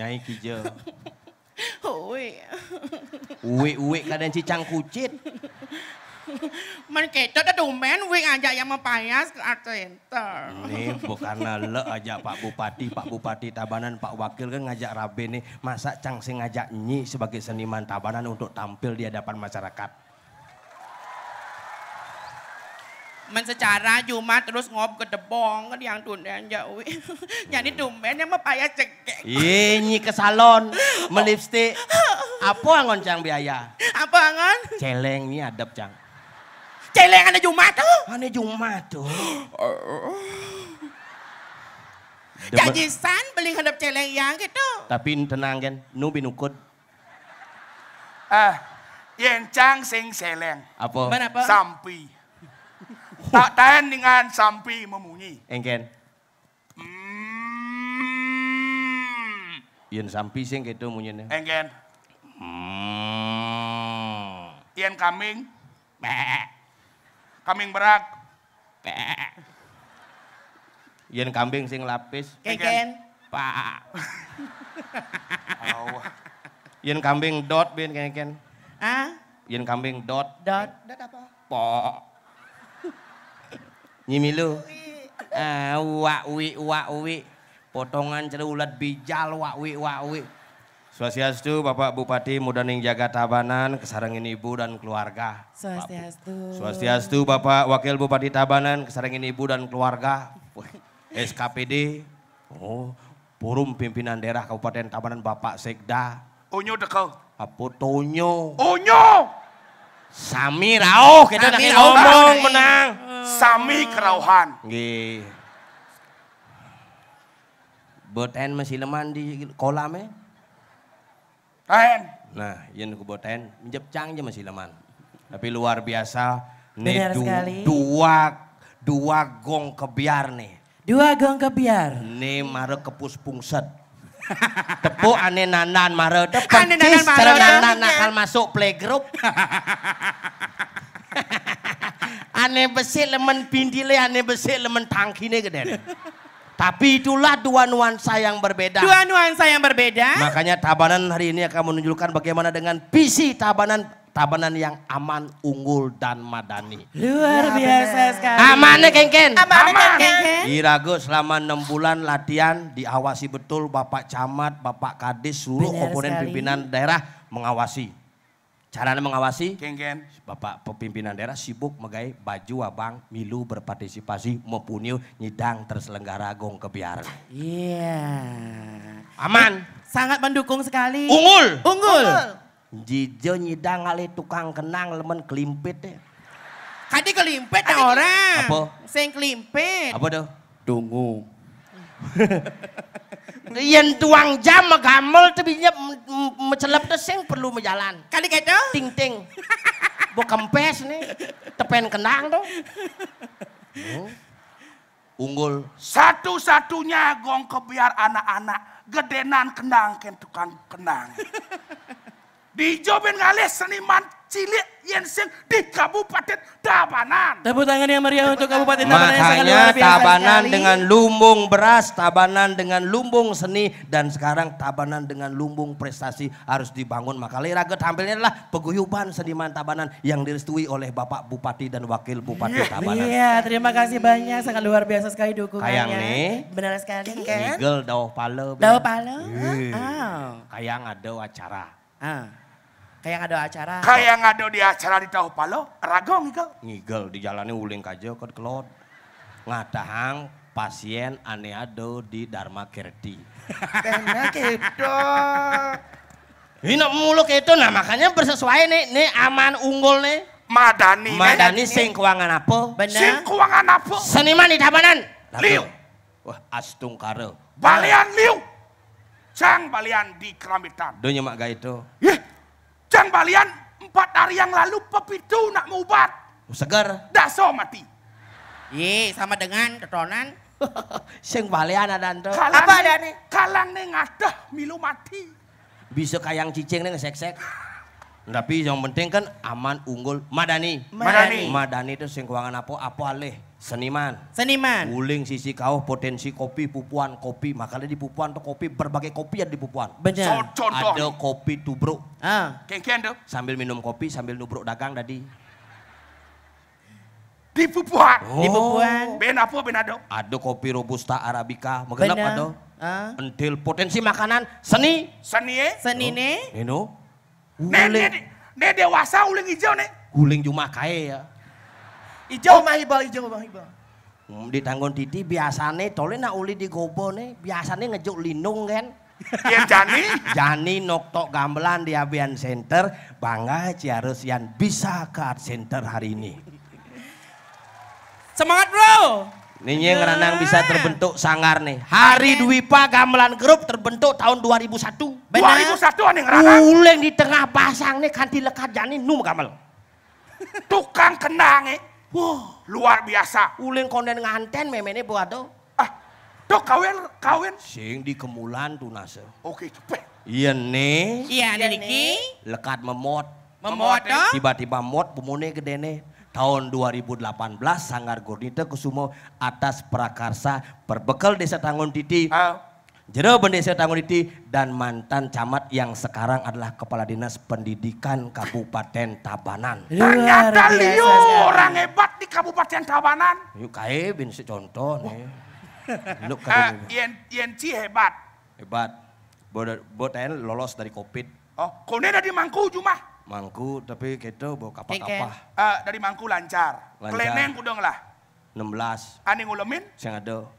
Nyai kijel. Uwe. Uwe uwe kadang cicang kucit. Man ketot aduh men uwe ngajak yang mempayas ke art Ini bukan le ajak Pak Bupati, Pak Bupati Tabanan, Pak Wakil kan ngajak Rabe nih. Masa Cang sing ngajak Nyi sebagai seniman Tabanan untuk tampil di hadapan masyarakat. men secara cuma terus ngob ke debong kan yang tundan jauh. Ya, yang Jadi tumben yang mah payah cekek. Ini iya, ke salon, melipstik. Apa yang cang biaya? Apa angon? Celeng ini adep cang. Celeng ada Jumat tuh? Ada Jumat tuh. Jajisan san beli hadap celeng yang gitu. Tapi tenang kan, nu binukut. Ah, yang cang sing celeng. Apa? Sampi. Tak tahan dengan sampai memunyi. Engken. Mm. Yen sampai sing gitu munyine. Engken. Mm. Yen kambing. Kambing berak. Yen kambing sing lapis. Engken. Pak. oh. Yen kambing dot bin kengken. Ah? Yen kambing dot. Dot. Dot apa? Pok. Nyimilu. Eh, wak wi wak wi. Potongan cerulat bijal wak wi wak wi. Swastiastu Bapak Bupati Mudaning Jaga Tabanan, kesarangin Ibu dan keluarga. Swastiastu. Swastiastu Bapak Wakil Bupati Tabanan, kesarangin Ibu dan keluarga. SKPD. Oh, Purum pimpinan daerah Kabupaten Tabanan Bapak Sekda. onyo dekau. Apo Tonyo? onyo Sami kita nak ngomong menang. Sami kerauhan. Nggih. Boten masih leman di eh? Ten. Nah, yen ku boten cang aja masih leman. Tapi luar biasa. Nih du, dua dua gong kebiar nih. Dua gong kebiar. Nih mare kepus pungset. Tepuk ane nanan mare. Ane nanan mare. Nakal masuk playgroup. aneh besi lemen pindile, ane besi lemen tangkine gede. Tapi itulah dua nuansa yang berbeda. Dua nuansa yang berbeda. Makanya Tabanan hari ini akan menunjukkan bagaimana dengan visi Tabanan Tabanan yang aman, unggul, dan madani. Luar ya, biasa sekali. Amannya kengken. Amannya Aman. kengken. Di selama enam bulan latihan diawasi betul Bapak Camat, Bapak Kadis, seluruh komponen pimpinan daerah mengawasi cara mengawasi? Kengen. Bapak pemimpinan daerah sibuk megai baju abang milu berpartisipasi mempunyai nyidang terselenggara gong kebiaran. Iya. Yeah. Aman. Sangat mendukung sekali. Unggul. Unggul. Unggul. Jijo nyidang kali tukang kenang lemen kelimpit deh. Kadi kelimpit kan orang. Apa? Sing kelimpit. Apa tuh Dungu. yang tuang jam megamel tebinya mecelep teh sing perlu menjalan. Kali gitu? Ting ting. Bo kempes nih, tepen kenang tuh. Oh. Unggul. Satu-satunya gong kebiar anak-anak gedenan kendang ken tukang kenang. Dijobin kali seniman cilik Yenseng di Kabupaten Tabanan. Tepuk tangan yang meriah untuk Kabupaten Tabanan Makanya Tabanan dengan lumbung beras, Tabanan dengan lumbung seni, dan sekarang Tabanan dengan lumbung prestasi harus dibangun. Maka lirage tampilnya adalah peguyuban seniman Tabanan yang direstui oleh Bapak Bupati dan Wakil Bupati yeah. Tabanan. Iya, terima kasih banyak. Sangat luar biasa sekali dukungannya. Kayang nih. Benar sekali kan? Nigel, dauh pale. Dauh pale? Iya. Oh. Kayang ada acara. Ah. Kayak ngado acara. Kayak ngado di acara di Tahu Palo, ragu ngigel. Ngigel di jalannya uling kajo ke kelot. ngatahang pasien aneado di Dharma Kerti. Karena gitu. Ini mulu itu, nah makanya bersesuai nih, nih aman unggul nih. Madani. Madani sing keuangan apa? Bener. Sing keuangan apa? Seniman di Tabanan. Liu. Wah, Astung Karo. Balian Liu. Cang balian di Keramitan. Dunia mak gaito. Jang balian empat hari yang lalu pepitu nak mubat. Oh, segar. Daso mati. Iya sama dengan ketonan. Sing balian ada tuh. Apa ada nih? Kalang nih ngadah milu mati. Bisa kayang cicing nih ngesek-sek. Tapi yang penting kan aman, unggul, madani. Madani. Madani itu sing keuangan apa, apa alih. Seniman. Seniman. Guling sisi kau potensi kopi, pupuan kopi. Makanya di pupuan tuh kopi, berbagai kopi ada di pupuan. Benar. So, contoh. Ada kopi tubruk. Ah. Kengkian tuh. Sambil minum kopi, sambil nubruk dagang tadi. Di pupuan. Oh. Di pupuan. Oh. Ben apa, ben ada? Ada kopi robusta arabica. Mengenap ada. Ah. Entil potensi makanan, seni. Seni ya? Seni nih. You Guling. ne dewasa uling hijau nek. Guling cuma kaya ya. Hijau oh. mah hibal, hijau mah hibal. Hmm, di tanggung titi biasane tole nak uli di gobo nih biasane ngejuk lindung kan. Iya Jani. Jani noktok gamelan di Abian Center. Bangga Ciarus yang bisa ke Art Center hari ini. Semangat bro! Ini yang renang bisa terbentuk sangar nih. Hari Dwipa Gamelan Group terbentuk tahun 2001. Benar. 2001 aneh renang. Uleng di tengah pasang nih kanti lekat jani num gamel. Tukang kenang nih. Eh. Wah, luar biasa. Uleng konden nganten memene buat do. Ah, tuh kawin kawin. Sing di kemulan tuh nase. Oke cepet. Iya nih. Iya nih. Lekat memot. Memot Tiba-tiba mot pemune gede nih tahun 2018 Sanggar Gurnita Kusumo atas prakarsa berbekal Desa Tanggung Titi. Ah. Jero Desa Tangun Titi dan mantan camat yang sekarang adalah Kepala Dinas Pendidikan Kabupaten Tabanan. Ternyata Leo orang hebat di Kabupaten Tabanan. Yuk kae bin contoh nih. Lu kan. INC hebat. Hebat. Boten lolos dari Covid. Oh, kau di mangku cuma. Mangku tapi kita bawa kapal apa? Uh, dari mangku lancar. lancar. Kleneng kudong dong lah. 16. Ani ngulemin? Siang ada.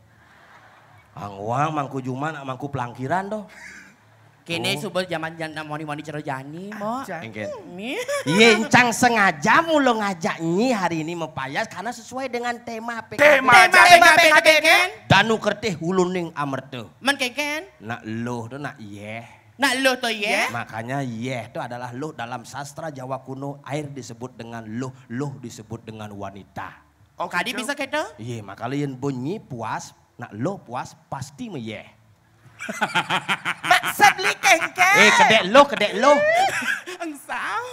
Angwang ah, mangku juman ah, mangku pelangkiran doh. Kini oh. subur zaman janda moni-moni jani, mo. Iya encang sengaja mulu ngajak nyi hari ini mempayas karena sesuai dengan tema PKB. Tema, tema PKB kan? Danu kertih huluning amerte. Men Nak loh tuh nak yeh. Nah lo tuh ye? Ya, makanya ye itu adalah lo dalam sastra Jawa kuno air disebut dengan lo, lo disebut dengan wanita. Oh kadi bisa kita? Iya makanya yang bunyi puas, nak lo puas pasti me ye. Maksud li kengkeng? Eh kedek lo, kedek lo. Engsau.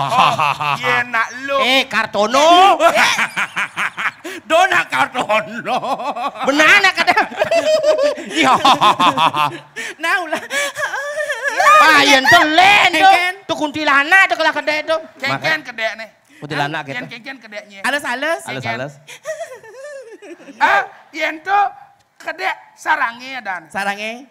oh, iya nak lo. Eh Kartono. Dona Kartono. Benar nak kada. Nah ulah, Ah, yen to len Tuh kuntilanak to kalau kedek to. Kengken kedek nih. Kuntilanak gitu. Kengken kedeknya. Alus alus. Alus alus. Ah, yen to kedek sarangnya dan. Sarangnya?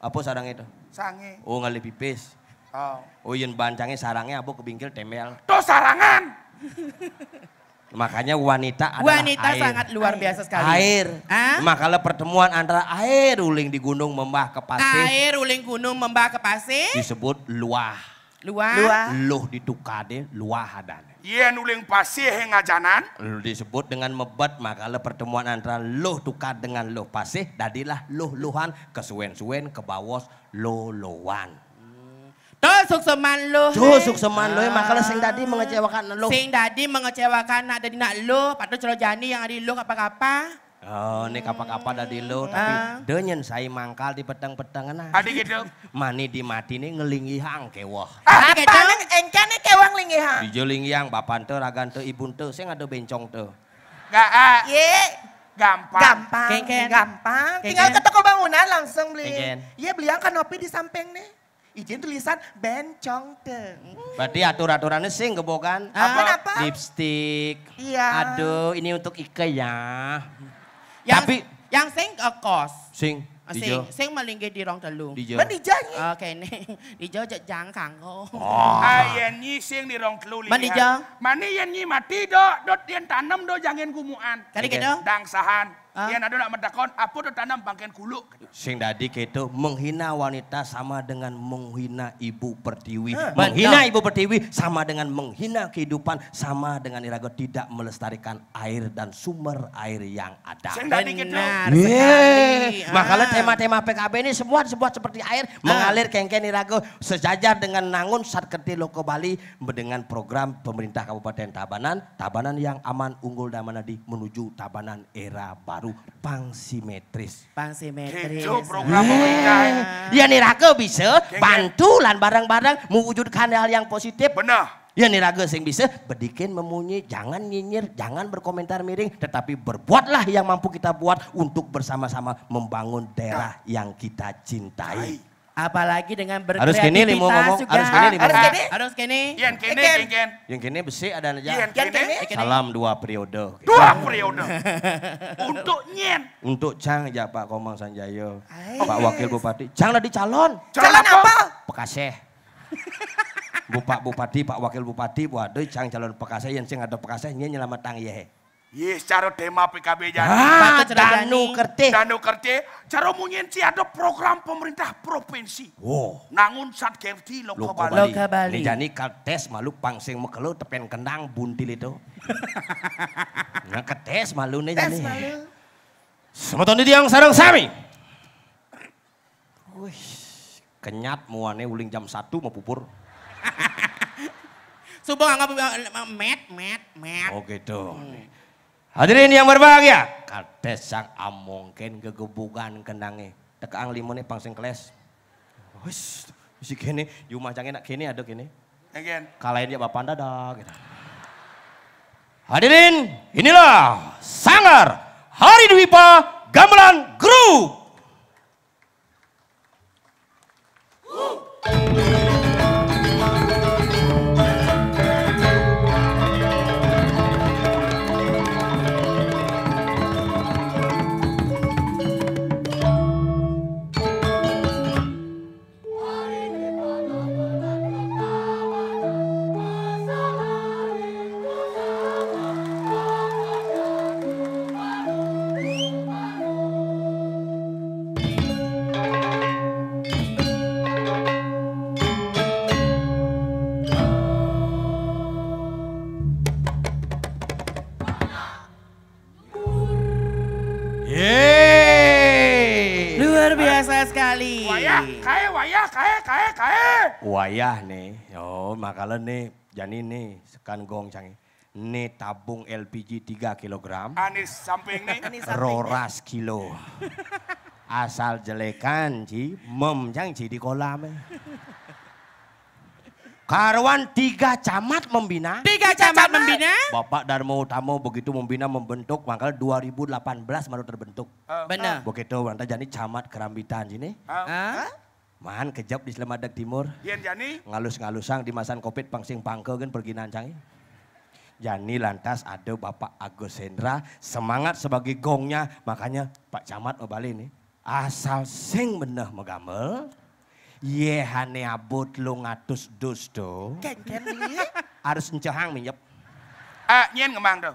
Apa sarangnya itu? Sange. Oh, ngali pipis. Oh. Oh, yen bancangnya sarangnya apa kebingkil temel. Tuh sarangan. Makanya wanita adalah Wanita air. sangat luar air. biasa sekali. Air. Ah? Makanya pertemuan antara air uling di gunung membah ke pasir. Air uling gunung membah ke pasir. Disebut luah. Luah. luah. Luh deh luah adane. Iya nuling pasir hengajanan, ngajanan. Disebut dengan mebet makanya pertemuan antara luh tukar dengan luh pasir. Dadilah luh luhan kesuwen-suwen kebawos lolowan. Tuh seman lo, Tuh seman lo. Ya. makanya sing tadi ah. mengecewakan lo. Sing tadi mengecewakan nak dari nak lo. Patu celo jani yang ada di lo apa-apa. Oh, ini kapa-kapa ada di lo. tapi uh. denyen saya mangkal di petang-petang nah. Adi gitu. Mani di mati ini ngelingi hang kewah. Ah, apa gitu. nih engkane kewang lingi hang? Dijo lingi hang, bapan tuh, ragan tuh, ibu tuh, saya ngadu bencong tuh. Gak, ah. Ye. Gampang. Gampang. Gampang. Tinggal ke toko bangunan langsung beli. Iya beli yang kanopi di samping nih izin tulisan bencong teng. Hmm. Berarti aturan aturannya sih enggak bukan? Ah, apa? apa? Lipstick. Iya. Aduh, ini untuk Ike ya. Yang, Tapi yang sing uh, kos. Sing. Oh, sing, sing melinggih di rong telu. Dijo. Men dijanyi. Oke, nih. Dijo jang kanggo. Oh. Ayen ah, nyi sing di rong telu Di Mani jang. Mani yen nyi mati do, dot yen tanam do jangan gumuan. Kali okay. gitu. Dang sahan. Ah. Yang ada nak mendakon, apa tu tanam bangkian kuluk? Sing Dadi kaitu menghina wanita sama dengan menghina ibu pertiwi. Ah. Menghina nah. ibu pertiwi sama dengan menghina kehidupan, sama dengan irago tidak melestarikan air dan sumber air yang ada. Sing tadi gitu. Yeah. Makanya ah. tema-tema PKB ini semua sebuah seperti air mengalir kengkeng irago sejajar dengan nangun saat kerti loko Bali dengan program pemerintah Kabupaten Tabanan, Tabanan yang aman, unggul dan menadi menuju Tabanan era baru baru pangsimetris. Pangsimetris. Itu program hmm. pernikahan. Ya niraga bisa pantulan barang-barang mewujudkan hal yang positif. Benar. Ya niraga sing bisa bedikin memunyi, jangan nyinyir, jangan berkomentar miring, tetapi berbuatlah yang mampu kita buat untuk bersama-sama membangun daerah yang kita cintai. Apalagi dengan berkreativitas harus nih mau ngomong, harus kini nih. Harus kini. Harus kini. Yang kini, yang kini. Yang gini besi ada aja. Yang kini. Salam dua periode. Dua periode. Untuk nyen. Untuk Cang ya Pak Komang Sanjayo. Pak Wakil Bupati. Cang lah di Calon, calon apa? Pekaseh. Bupak Bupati, Pak Wakil Bupati, waduh Cang calon Pekaseh yang cang ada Pekaseh nyen ya. ye. Yes, secara tema PKB jadi. Ah, nah, danu kerti. Danu kerti. Cara ada program pemerintah provinsi. Wow. Nangun saat kerti loko, Bali. Loko Bali. Lejani kertes malu pangsing mekelu tepen kendang buntil itu. nah kertes malu nih jani. malu. Semua tahun yang sarang sami. Wih, kenyat muane uling jam satu mau pupur. Subang anggap met, met, met. Oh gitu. Hmm. Hadirin yang berbahagia, kades sang amungkin kegebukan kenange. teka limone pang pangsing keles. Wis, si kene, yu macang nak kene ada kene. Again. Kalain ya bapak anda Gitu. Hadirin, inilah Sanggar Hari Dwipa Gamelan Group. sekali. Wayah, kae, wayah, kae, kae, kae. Wayah nih, yo oh, makalah nih, jani nih, sekan gong canggih. Ini tabung LPG 3 kg. Anis ah, samping nih. Roras kilo. Asal jelekan, Ci. Mem, Ci di kolam. Ya. Karuan tiga camat membina. Tiga, camat, membina. Bapak Darmo Utamo begitu membina membentuk mangkal 2018 baru terbentuk. Oh. Benar. Begitu wanita jani, camat Kerambitan sini. Oh. Mahan kejap di selamadak Timur. Yen jani. Ngalus-ngalusang di masan kopit pangsing pangke kan pergi nancang. Jani lantas ada Bapak Agus Hendra semangat sebagai gongnya makanya Pak Camat mau balik nih. Asal sing bener megamel. Yehane abut lu ngatus dus do. iya. Harus encehang minyep. Ah, eh, nyen ngemang do.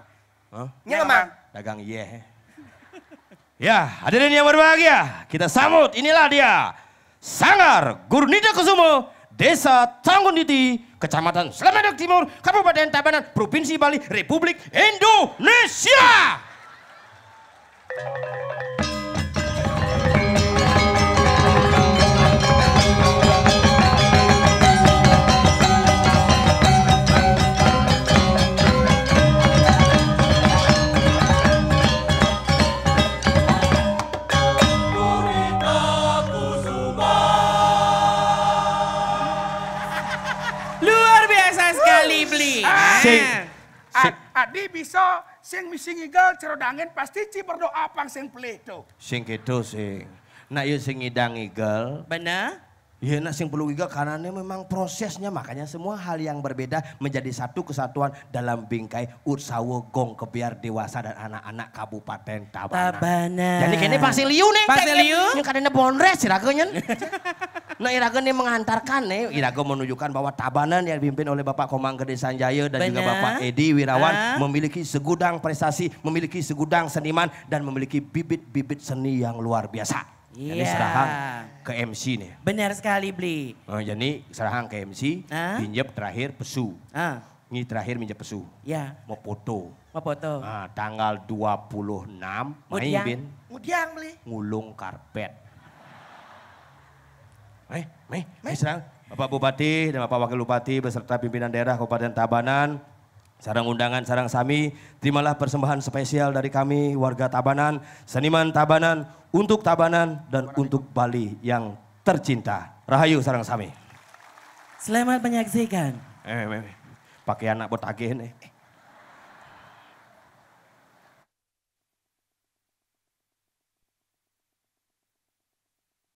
Huh? Nyen ngemang. Dagang iya. Ya, hadirin yang berbahagia, kita sambut inilah dia. Sangar Gurnida Kusumo, Desa Tanggunditi, Kecamatan Selamadok Timur, Kabupaten Tabanan, Provinsi Bali, Republik Indonesia. beli. Ah. Sing. Ah, sing. Adi ah, bisa sing misingigel cerodangin pasti ci berdoa pang sing pelito. Sing itu sing. Nak yuk sing idang igel. Benar. Ya nak sing perlu karena ini memang prosesnya makanya semua hal yang berbeda menjadi satu kesatuan dalam bingkai Ursawo Gong Kebiar Dewasa dan anak-anak Kabupaten Tabana. Tabana. Jadi kini pasti liu neng. Pasti liu. Yang kadangnya bonres sih ragunya. Nah Iraga ini mengantarkan nih, Irago menunjukkan bahwa tabanan yang dipimpin oleh Bapak Komang Gede Sanjaya dan Bener. juga Bapak Edi Wirawan ha? Ah. memiliki segudang prestasi, memiliki segudang seniman dan memiliki bibit-bibit seni yang luar biasa. Yeah. Jadi iya. serahan ke MC nih. Benar sekali Bli. Nah, jadi serahan ke MC, ah. pinjam terakhir pesu. Ha? Ah. Ini terakhir minjem pesu. Ya. Mau foto. Mau foto. Nah, tanggal 26 main Mudiang. bin. Mudiang beli. Ngulung karpet. Mei, Mei, Mei senang. Bapak Bupati dan Bapak Wakil Bupati beserta pimpinan daerah Kabupaten Tabanan, sarang undangan, sarang sami, terimalah persembahan spesial dari kami warga Tabanan, seniman Tabanan, untuk Tabanan dan untuk Bali yang tercinta. Rahayu sarang sami. Selamat menyaksikan. Eh, pakai anak botagen eh.